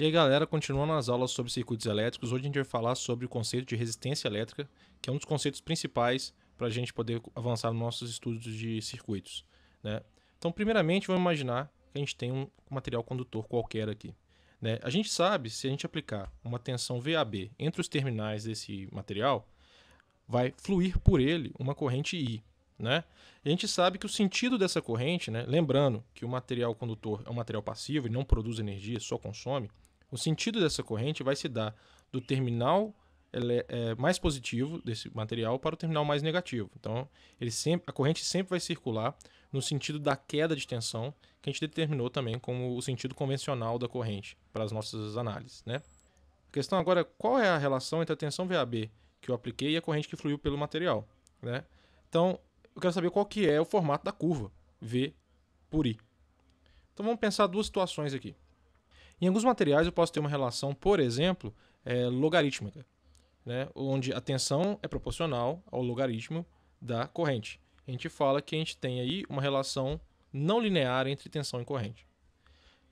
E aí, galera, continuando as aulas sobre circuitos elétricos, hoje a gente vai falar sobre o conceito de resistência elétrica, que é um dos conceitos principais para a gente poder avançar nos nossos estudos de circuitos. Né? Então, primeiramente, vamos imaginar que a gente tem um material condutor qualquer aqui. Né? A gente sabe, se a gente aplicar uma tensão VAB entre os terminais desse material, vai fluir por ele uma corrente I. Né? E a gente sabe que o sentido dessa corrente, né? lembrando que o material condutor é um material passivo e não produz energia, só consome, o sentido dessa corrente vai se dar do terminal é, é mais positivo desse material para o terminal mais negativo. Então, ele sempre, a corrente sempre vai circular no sentido da queda de tensão, que a gente determinou também como o sentido convencional da corrente para as nossas análises. Né? A questão agora é qual é a relação entre a tensão VAB que eu apliquei e a corrente que fluiu pelo material. Né? Então, eu quero saber qual que é o formato da curva V por I. Então, vamos pensar duas situações aqui. Em alguns materiais eu posso ter uma relação, por exemplo, é, logarítmica, né? onde a tensão é proporcional ao logaritmo da corrente. A gente fala que a gente tem aí uma relação não linear entre tensão e corrente.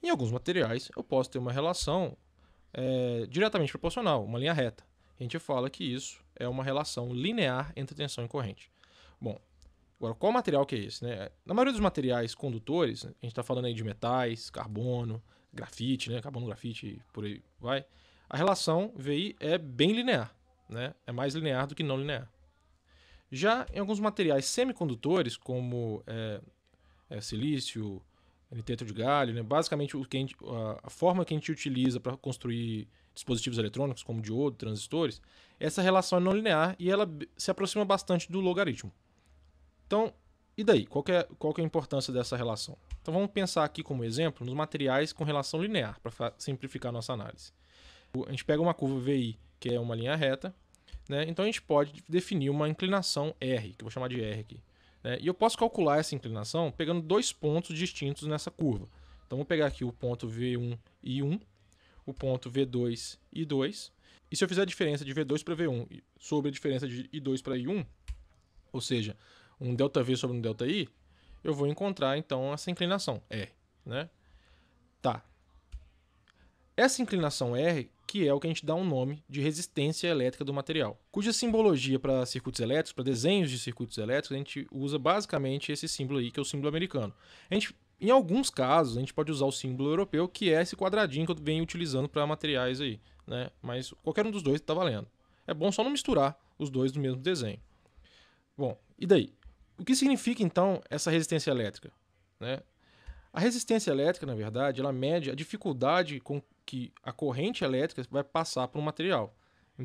Em alguns materiais eu posso ter uma relação é, diretamente proporcional, uma linha reta. A gente fala que isso é uma relação linear entre tensão e corrente. Bom, Agora, qual material que é esse? Né? Na maioria dos materiais condutores, a gente está falando aí de metais, carbono, grafite, né? no grafite, por aí vai. A relação VI é bem linear, né? É mais linear do que não linear. Já em alguns materiais semicondutores, como é, é, silício, nitrito de galho, né? basicamente o que a, gente, a, a forma que a gente utiliza para construir dispositivos eletrônicos, como diodo, transistores, essa relação é não linear e ela se aproxima bastante do logaritmo. Então, e daí? Qual, é, qual é a importância dessa relação? Então vamos pensar aqui como exemplo nos materiais com relação linear, para simplificar nossa análise. A gente pega uma curva VI, que é uma linha reta, né? então a gente pode definir uma inclinação R, que eu vou chamar de R aqui. Né? E eu posso calcular essa inclinação pegando dois pontos distintos nessa curva. Então vou pegar aqui o ponto V1 e 1, o ponto V2 e 2. E se eu fizer a diferença de V2 para V1 sobre a diferença de I2 para I1, ou seja, um ΔV sobre um ΔI, eu vou encontrar então essa inclinação R, né? Tá. Essa inclinação R, que é o que a gente dá um nome de resistência elétrica do material, cuja simbologia para circuitos elétricos, para desenhos de circuitos elétricos, a gente usa basicamente esse símbolo aí, que é o símbolo americano. A gente, em alguns casos, a gente pode usar o símbolo europeu, que é esse quadradinho que eu venho utilizando para materiais aí, né? Mas qualquer um dos dois está valendo. É bom só não misturar os dois no mesmo desenho. Bom, e daí? O que significa então essa resistência elétrica? Né? A resistência elétrica, na verdade, ela mede a dificuldade com que a corrente elétrica vai passar por um material.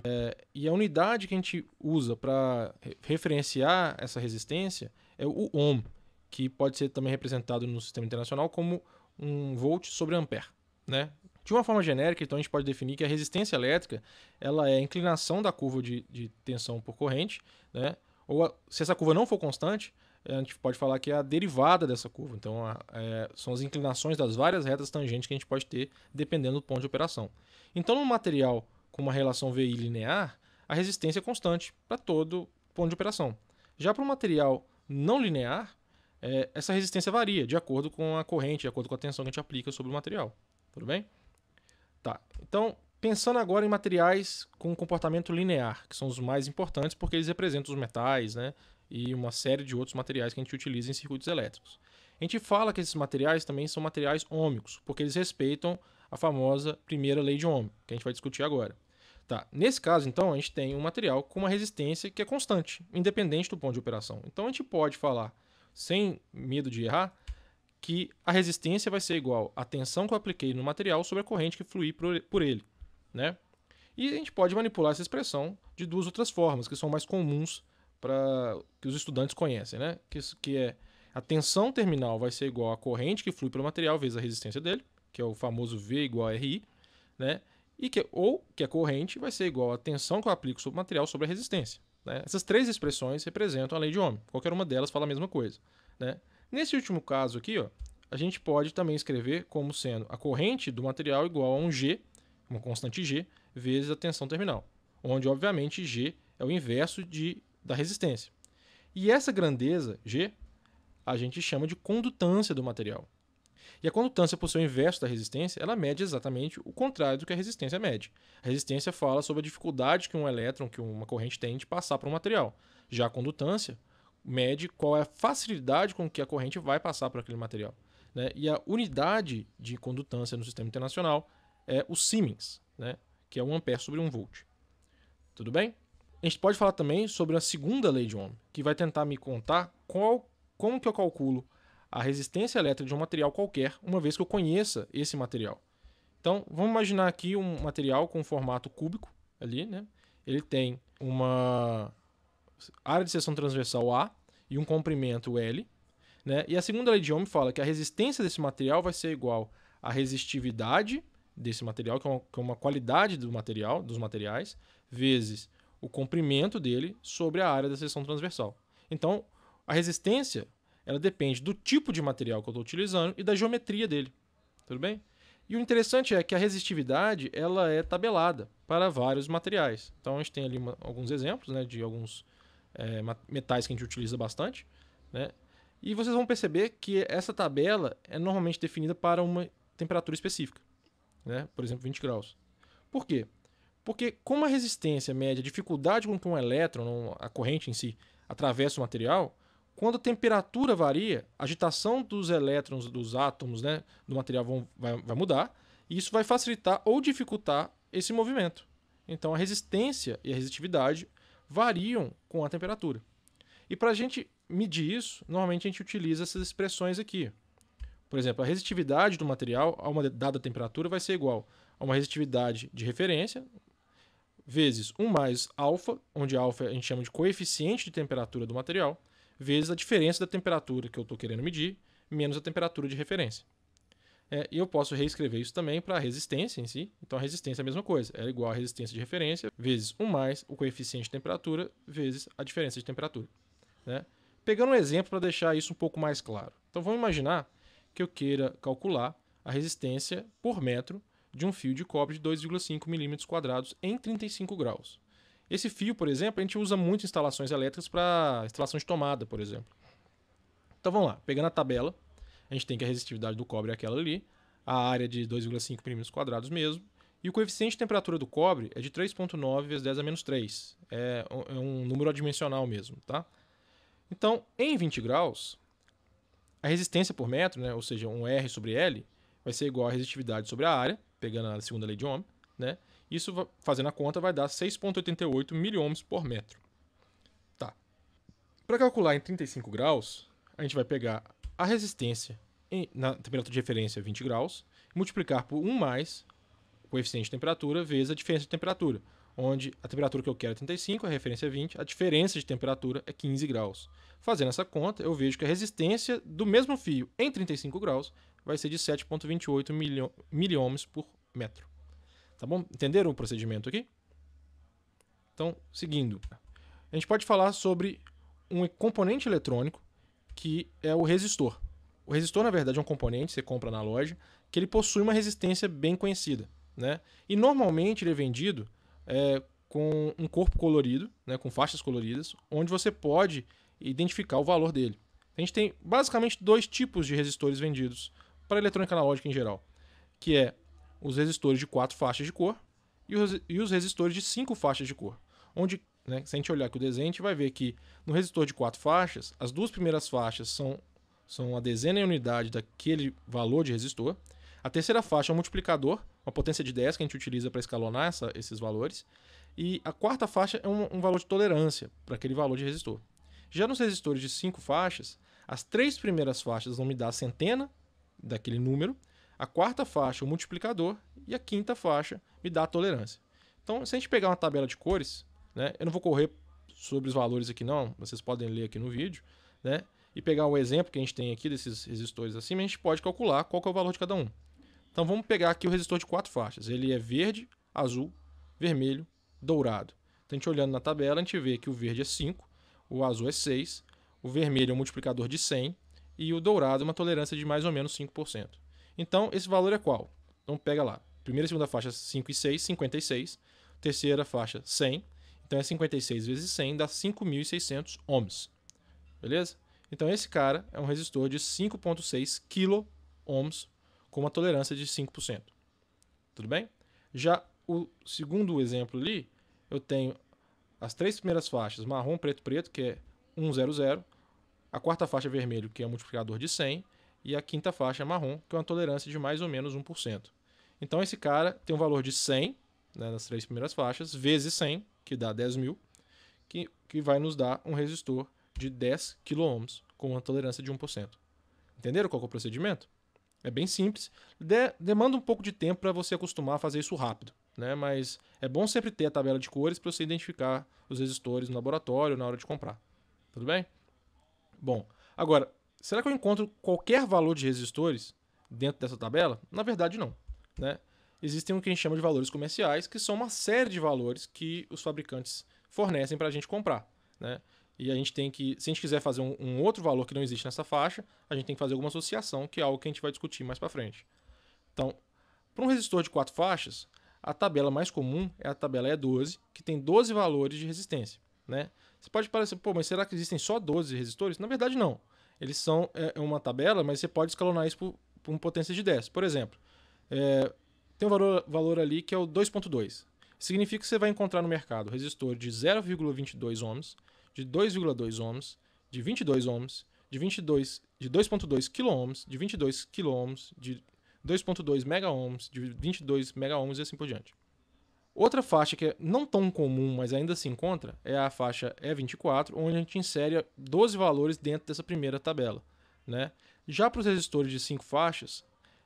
É, e a unidade que a gente usa para referenciar essa resistência é o ohm, que pode ser também representado no sistema internacional como um volt sobre ampere. Né? De uma forma genérica, então a gente pode definir que a resistência elétrica ela é a inclinação da curva de, de tensão por corrente, né? ou a, se essa curva não for constante, é, a gente pode falar que é a derivada dessa curva. Então, a, é, são as inclinações das várias retas tangentes que a gente pode ter dependendo do ponto de operação. Então, no material com uma relação VI linear, a resistência é constante para todo ponto de operação. Já para um material não linear, é, essa resistência varia de acordo com a corrente, de acordo com a tensão que a gente aplica sobre o material. Tudo bem? Tá. Então, Pensando agora em materiais com comportamento linear, que são os mais importantes porque eles representam os metais né, e uma série de outros materiais que a gente utiliza em circuitos elétricos. A gente fala que esses materiais também são materiais ômicos, porque eles respeitam a famosa primeira lei de Ohm, que a gente vai discutir agora. Tá. Nesse caso, então, a gente tem um material com uma resistência que é constante, independente do ponto de operação. Então, a gente pode falar, sem medo de errar, que a resistência vai ser igual à tensão que eu apliquei no material sobre a corrente que fluir por ele. Né? E a gente pode manipular essa expressão de duas outras formas, que são mais comuns para que os estudantes conhecem, né? Que, que é a tensão terminal vai ser igual à corrente que flui pelo material vezes a resistência dele, que é o famoso V igual a RI, né? E que, ou que a corrente vai ser igual à tensão que eu aplico sobre o material sobre a resistência. Né? Essas três expressões representam a lei de Ohm. Qualquer uma delas fala a mesma coisa. Né? Nesse último caso aqui, ó, a gente pode também escrever como sendo a corrente do material igual a um G uma constante G, vezes a tensão terminal, onde, obviamente, G é o inverso de, da resistência. E essa grandeza, G, a gente chama de condutância do material. E a condutância, por ser o inverso da resistência, ela mede exatamente o contrário do que a resistência mede. A resistência fala sobre a dificuldade que um elétron, que uma corrente tem de passar por um material. Já a condutância mede qual é a facilidade com que a corrente vai passar por aquele material. Né? E a unidade de condutância no sistema internacional é, o Siemens, né? que é 1 ampere sobre 1 volt. Tudo bem? A gente pode falar também sobre a segunda lei de Ohm, que vai tentar me contar qual, como que eu calculo a resistência elétrica de um material qualquer, uma vez que eu conheça esse material. Então, vamos imaginar aqui um material com formato cúbico, ali, né? Ele tem uma área de seção transversal A e um comprimento L, né? E a segunda lei de Ohm fala que a resistência desse material vai ser igual à resistividade desse material, que é, uma, que é uma qualidade do material, dos materiais, vezes o comprimento dele sobre a área da seção transversal. Então, a resistência ela depende do tipo de material que eu estou utilizando e da geometria dele. Tudo bem? E o interessante é que a resistividade ela é tabelada para vários materiais. Então a gente tem ali uma, alguns exemplos né, de alguns é, metais que a gente utiliza bastante. Né? E vocês vão perceber que essa tabela é normalmente definida para uma temperatura específica né? por exemplo, 20 graus. Por quê? Porque como a resistência média a dificuldade com que um elétron, a corrente em si, atravessa o material, quando a temperatura varia, a agitação dos elétrons, dos átomos né, do material vão, vai, vai mudar, e isso vai facilitar ou dificultar esse movimento. Então a resistência e a resistividade variam com a temperatura. E para a gente medir isso, normalmente a gente utiliza essas expressões aqui. Por exemplo, a resistividade do material a uma dada temperatura vai ser igual a uma resistividade de referência vezes 1 mais alfa, onde alfa a gente chama de coeficiente de temperatura do material, vezes a diferença da temperatura que eu estou querendo medir, menos a temperatura de referência. É, e eu posso reescrever isso também para a resistência em si. Então a resistência é a mesma coisa. é igual à resistência de referência vezes 1 mais o coeficiente de temperatura vezes a diferença de temperatura. Né? Pegando um exemplo para deixar isso um pouco mais claro. Então vamos imaginar que eu queira calcular a resistência por metro de um fio de cobre de 2,5 milímetros quadrados em 35 graus. Esse fio, por exemplo, a gente usa muito em instalações elétricas para instalação de tomada, por exemplo. Então vamos lá, pegando a tabela, a gente tem que a resistividade do cobre é aquela ali, a área de 2,5 milímetros quadrados mesmo, e o coeficiente de temperatura do cobre é de 3.9 vezes 10 a menos 3. É, é um número adimensional mesmo, tá? Então, em 20 graus, a resistência por metro, né, ou seja, um R sobre L, vai ser igual à resistividade sobre a área, pegando a segunda lei de Ohm, né? Isso, fazendo a conta, vai dar 6,88 miliohms por metro. Tá. Para calcular em 35 graus, a gente vai pegar a resistência em, na temperatura de referência 20 graus, multiplicar por 1 mais o coeficiente de temperatura vezes a diferença de temperatura, onde a temperatura que eu quero é 35, a referência é 20, a diferença de temperatura é 15 graus. Fazendo essa conta, eu vejo que a resistência do mesmo fio em 35 graus vai ser de 7,28 miliohms por metro. Tá bom? Entenderam o procedimento aqui? Então, seguindo. A gente pode falar sobre um componente eletrônico que é o resistor. O resistor, na verdade, é um componente que você compra na loja que ele possui uma resistência bem conhecida. Né? E normalmente ele é vendido é, com um corpo colorido, né, com faixas coloridas, onde você pode identificar o valor dele. A gente tem basicamente dois tipos de resistores vendidos para eletrônica analógica em geral, que é os resistores de quatro faixas de cor e os, e os resistores de cinco faixas de cor, onde né, se a gente olhar aqui o desenho, a gente vai ver que no resistor de quatro faixas, as duas primeiras faixas são, são a dezena e unidade daquele valor de resistor, a terceira faixa é o multiplicador uma potência de 10 que a gente utiliza para escalonar essa, esses valores. E a quarta faixa é um, um valor de tolerância para aquele valor de resistor. Já nos resistores de 5 faixas, as três primeiras faixas vão me dar a centena daquele número, a quarta faixa o multiplicador e a quinta faixa me dá a tolerância. Então, se a gente pegar uma tabela de cores, né, eu não vou correr sobre os valores aqui não, vocês podem ler aqui no vídeo, né, e pegar o exemplo que a gente tem aqui desses resistores acima, a gente pode calcular qual é o valor de cada um. Então vamos pegar aqui o resistor de quatro faixas. Ele é verde, azul, vermelho, dourado. Então a gente olhando na tabela, a gente vê que o verde é 5, o azul é 6, o vermelho é um multiplicador de 100 e o dourado é uma tolerância de mais ou menos 5%. Então esse valor é qual? Então pega lá. Primeira e segunda faixa 5 e 6, 56. Terceira faixa 100. Então é 56 vezes 100 dá 5.600 ohms. Beleza? Então esse cara é um resistor de 5.6 kilo ohms com uma tolerância de 5%. Tudo bem? Já o segundo exemplo ali, eu tenho as três primeiras faixas, marrom, preto, preto, que é 100, a quarta faixa é vermelho, que é um multiplicador de 100, e a quinta faixa é marrom, que é uma tolerância de mais ou menos 1%. Então esse cara tem um valor de 100 né, nas três primeiras faixas, vezes 100, que dá 10 mil, que, que vai nos dar um resistor de 10 kΩ com uma tolerância de 1%. Entenderam qual é o procedimento? É bem simples. De demanda um pouco de tempo para você acostumar a fazer isso rápido, né? Mas é bom sempre ter a tabela de cores para você identificar os resistores no laboratório na hora de comprar. Tudo bem? Bom, agora, será que eu encontro qualquer valor de resistores dentro dessa tabela? Na verdade, não. Né? Existem o que a gente chama de valores comerciais, que são uma série de valores que os fabricantes fornecem para a gente comprar. Né? E a gente tem que, se a gente quiser fazer um, um outro valor que não existe nessa faixa, a gente tem que fazer alguma associação, que é algo que a gente vai discutir mais para frente. Então, para um resistor de quatro faixas, a tabela mais comum é a tabela E12, que tem 12 valores de resistência. Né? Você pode parecer, pô, mas será que existem só 12 resistores? Na verdade, não. Eles são é, é, uma tabela, mas você pode escalonar isso por, por uma potência de 10. Por exemplo, é, tem um valor, valor ali que é o 2.2 significa que você vai encontrar no mercado resistor de 0,22 ohms, de 2,2 ohms, de 22 ohms, de 22 de 2.2 de 22 kΩ, de 2.2 megaohms, de 22 megaohms e assim por diante. Outra faixa que é não tão comum, mas ainda se encontra, é a faixa E24, onde a gente insere 12 valores dentro dessa primeira tabela. Né? Já para os resistores de 5 faixas,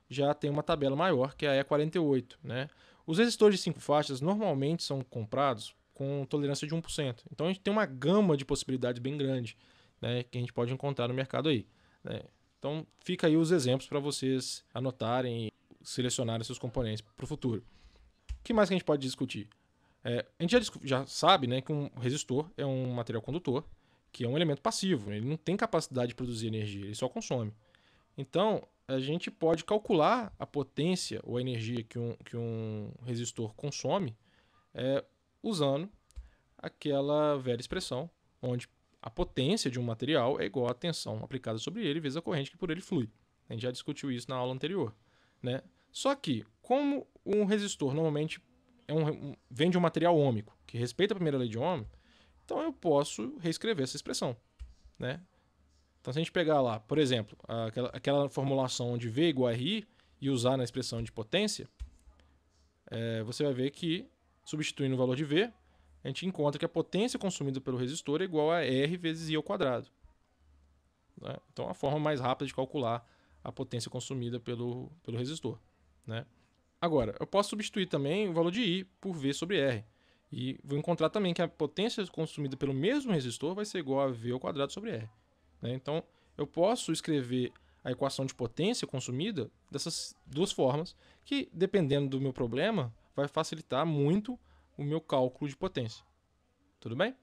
já tem uma tabela maior, que é a E48. Né? Os resistores de 5 faixas normalmente são comprados com tolerância de 1%. Então a gente tem uma gama de possibilidades bem grande né, que a gente pode encontrar no mercado aí. Né? Então fica aí os exemplos para vocês anotarem e selecionarem seus componentes para o futuro. O que mais que a gente pode discutir? É, a gente já, já sabe né, que um resistor é um material condutor, que é um elemento passivo, ele não tem capacidade de produzir energia, ele só consome. Então, a gente pode calcular a potência ou a energia que um, que um resistor consome é, usando aquela velha expressão, onde a potência de um material é igual à tensão aplicada sobre ele vezes a corrente que por ele flui. A gente já discutiu isso na aula anterior. Né? Só que, como um resistor normalmente é um, um, vem de um material ômico, que respeita a primeira lei de Ohm, então eu posso reescrever essa expressão. Né? Então, se a gente pegar lá, por exemplo, aquela, aquela formulação onde V igual a RI e usar na expressão de potência, é, você vai ver que, substituindo o valor de V, a gente encontra que a potência consumida pelo resistor é igual a R vezes I ao quadrado. Né? Então, a forma mais rápida de calcular a potência consumida pelo, pelo resistor. Né? Agora, eu posso substituir também o valor de I por V sobre R. E vou encontrar também que a potência consumida pelo mesmo resistor vai ser igual a V ao quadrado sobre R. Né? Então, eu posso escrever a equação de potência consumida dessas duas formas, que, dependendo do meu problema, vai facilitar muito o meu cálculo de potência. Tudo bem?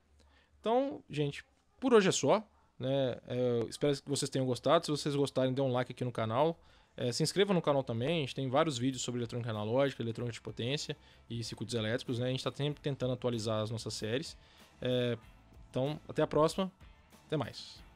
Então, gente, por hoje é só. Né? É, espero que vocês tenham gostado. Se vocês gostarem, dê um like aqui no canal. É, se inscreva no canal também, a gente tem vários vídeos sobre eletrônica analógica, eletrônica de potência e circuitos elétricos, né? A gente está sempre tentando atualizar as nossas séries. É, então, até a próxima, até mais.